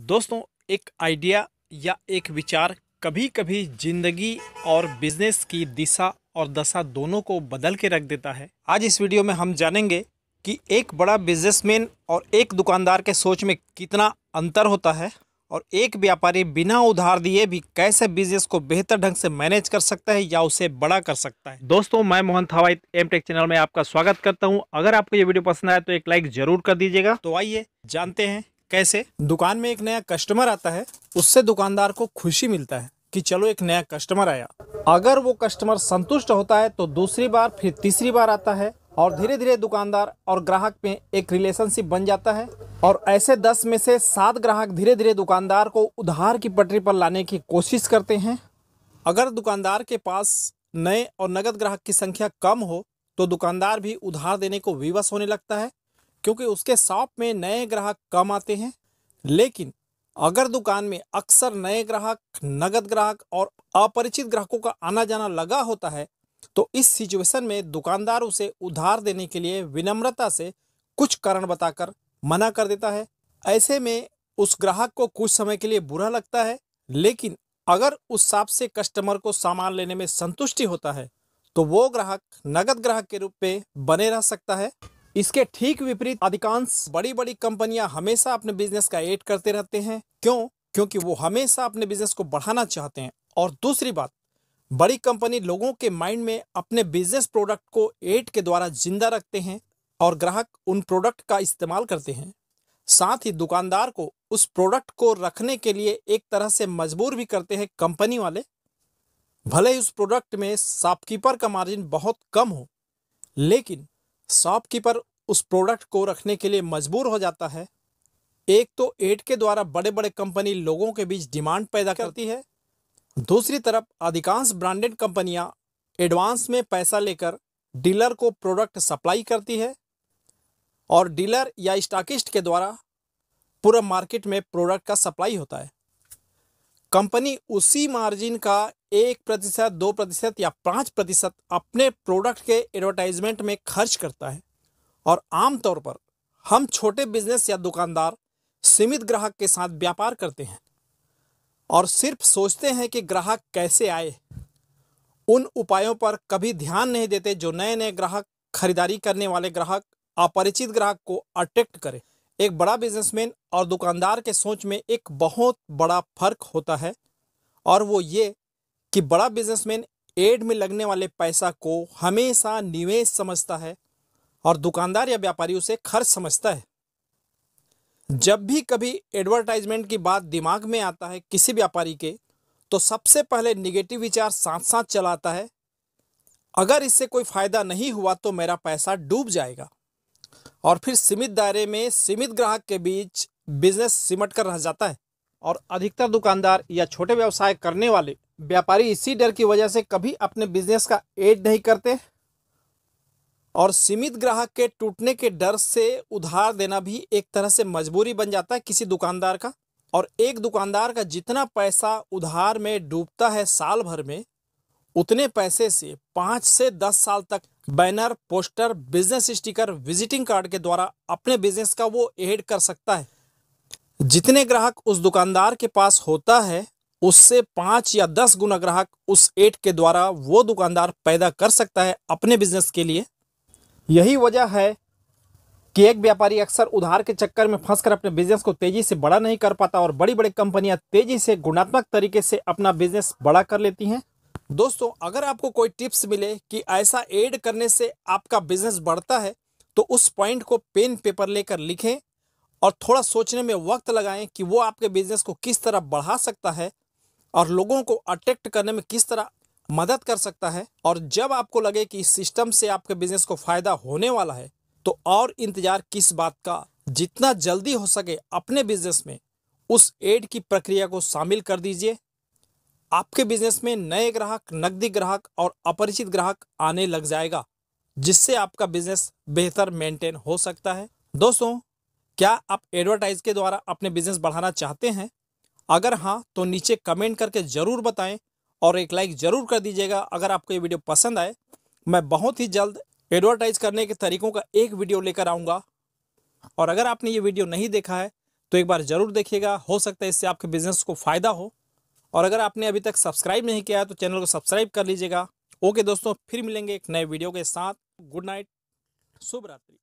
दोस्तों एक आइडिया या एक विचार कभी कभी जिंदगी और बिजनेस की दिशा और दशा दोनों को बदल के रख देता है आज इस वीडियो में हम जानेंगे कि एक बड़ा बिजनेसमैन और एक दुकानदार के सोच में कितना अंतर होता है और एक व्यापारी बिना उधार दिए भी कैसे बिजनेस को बेहतर ढंग से मैनेज कर सकता है या उसे बड़ा कर सकता है दोस्तों मैं Mohan Thawai M tech channel में आपका स्वागत करता हूं अगर आपको ये वीडियो पसंद आया तो एक लाइक जरूर कर दीजिएगा तो आइए जानते हैं कैसे दुकान में एक नया कस्टमर आता है उससे दुकानदार को खुशी मिलता है कि चलो एक नया कस्टमर आया अगर वो कस्टमर संतुष्ट होता है तो दूसरी बार फिर तीसरी बार आता है और धीरे धीरे दुकानदार और ग्राहक में एक रिलेशनशिप बन जाता है और ऐसे दस में से सात ग्राहक धीरे धीरे दुकानदार को उधार की पटरी पर लाने की कोशिश करते हैं अगर दुकानदार के पास नए और नगद ग्राहक की संख्या कम हो तो दुकानदार भी उधार देने को विवश होने लगता है क्योंकि उसके शॉप में नए ग्राहक कम आते हैं लेकिन अगर दुकान में अक्सर नए ग्राहक नगद ग्राहक और अपरिचित ग्राहकों का आना जाना लगा होता है तो इस सिचुएशन में दुकानदार उसे उधार देने के लिए विनम्रता से कुछ कारण बताकर मना कर देता है ऐसे में उस ग्राहक को कुछ समय के लिए बुरा लगता है लेकिन अगर उस साप से कस्टमर को सामान लेने में संतुष्टि होता है तो वो ग्राहक नगद ग्राहक के रूप में बने रह सकता है इसके ठीक विपरीत अधिकांश बड़ी बड़ी कंपनियां हमेशा अपने बिजनेस का एड करते रहते हैं क्यों क्योंकि वो हमेशा अपने बिजनेस को बढ़ाना चाहते हैं और दूसरी बात बड़ी कंपनी लोगों के माइंड में अपने बिजनेस प्रोडक्ट को एड के द्वारा जिंदा रखते हैं और ग्राहक उन प्रोडक्ट का इस्तेमाल करते हैं साथ ही दुकानदार को उस प्रोडक्ट को रखने के लिए एक तरह से मजबूर भी करते हैं कंपनी वाले भले ही उस प्रोडक्ट में शॉपकीपर का मार्जिन बहुत कम हो लेकिन शॉपकीपर उस प्रोडक्ट को रखने के लिए मजबूर हो जाता है एक तो एड के द्वारा बड़े बड़े कंपनी लोगों के बीच डिमांड पैदा अच्छा। करती है दूसरी तरफ अधिकांश ब्रांडेड कंपनियां एडवांस में पैसा लेकर डीलर को प्रोडक्ट सप्लाई करती है और डीलर या स्टाकिस्ट के द्वारा पूरा मार्केट में प्रोडक्ट का सप्लाई होता है कंपनी उसी मार्जिन का एक प्रतिशत दो प्रतिशत या पाँच प्रतिशत अपने प्रोडक्ट के एडवर्टाइजमेंट में खर्च करता है और आमतौर पर हम छोटे बिजनेस या दुकानदार सीमित ग्राहक के साथ व्यापार करते हैं और सिर्फ सोचते हैं कि ग्राहक कैसे आए उन उपायों पर कभी ध्यान नहीं देते जो नए नए ग्राहक खरीदारी करने वाले ग्राहक अपरिचित ग्राहक को अट्रैक्ट करें एक बड़ा बिजनेसमैन और दुकानदार के सोच में एक बहुत बड़ा फर्क होता है और वो ये कि बड़ा बिजनेसमैन एड में लगने वाले पैसा को हमेशा निवेश समझता है और दुकानदार या व्यापारी उसे खर्च समझता है जब भी कभी एडवर्टाइजमेंट की बात दिमाग में आता है किसी व्यापारी के तो सबसे पहले निगेटिव विचार साथ साथ चलाता है अगर इससे कोई फ़ायदा नहीं हुआ तो मेरा पैसा डूब जाएगा और फिर सीमित दायरे में सीमित ग्राहक के बीच बिजनेस सिमट कर रह जाता है और अधिकतर दुकानदार या छोटे व्यवसाय करने वाले व्यापारी इसी डर की वजह से कभी अपने बिजनेस का एड नहीं करते और सीमित ग्राहक के टूटने के डर से उधार देना भी एक तरह से मजबूरी बन जाता है किसी दुकानदार का और एक दुकानदार का जितना पैसा उधार में डूबता है साल भर में उतने पैसे से पाँच से दस साल तक banner poster business sticker visiting card के द्वारा अपने बिजनेस का वो एड कर सकता है जितने ग्राहक उस दुकानदार के पास होता है उससे पाँच या दस गुना ग्राहक उस एड के द्वारा वो दुकानदार पैदा कर सकता है अपने बिजनेस के लिए यही वजह है कि एक व्यापारी अक्सर उधार के चक्कर में फंसकर अपने बिजनेस को तेजी से बड़ा नहीं कर पाता और बड़ी बड़ी कंपनियां तेजी से गुणात्मक तरीके से अपना बिजनेस बड़ा कर लेती हैं दोस्तों अगर आपको कोई टिप्स मिले कि ऐसा ऐड करने से आपका बिजनेस बढ़ता है तो उस पॉइंट को पेन पेपर लेकर लिखें और थोड़ा सोचने में वक्त लगाएं कि वो आपके बिजनेस को किस तरह बढ़ा सकता है और लोगों को अट्रैक्ट करने में किस तरह मदद कर सकता है और जब आपको लगे कि इस सिस्टम से आपके बिजनेस को फ़ायदा होने वाला है तो और इंतज़ार किस बात का जितना जल्दी हो सके अपने बिजनेस में उस एड की प्रक्रिया को शामिल कर दीजिए आपके बिजनेस में नए ग्राहक नकदी ग्राहक और अपरिचित ग्राहक आने लग जाएगा जिससे आपका बिजनेस बेहतर मेंटेन हो सकता है दोस्तों क्या आप एडवर्टाइज के द्वारा अपने बिजनेस बढ़ाना चाहते हैं अगर हाँ तो नीचे कमेंट करके ज़रूर बताएं और एक लाइक ज़रूर कर दीजिएगा अगर आपको ये वीडियो पसंद आए मैं बहुत ही जल्द एडवर्टाइज करने के तरीकों का एक वीडियो लेकर आऊँगा और अगर आपने ये वीडियो नहीं देखा है तो एक बार ज़रूर देखिएगा हो सकता है इससे आपके बिज़नेस को फ़ायदा हो और अगर आपने अभी तक सब्सक्राइब नहीं किया तो चैनल को सब्सक्राइब कर लीजिएगा ओके दोस्तों फिर मिलेंगे एक नए वीडियो के साथ गुड नाइट शुभ रात्रि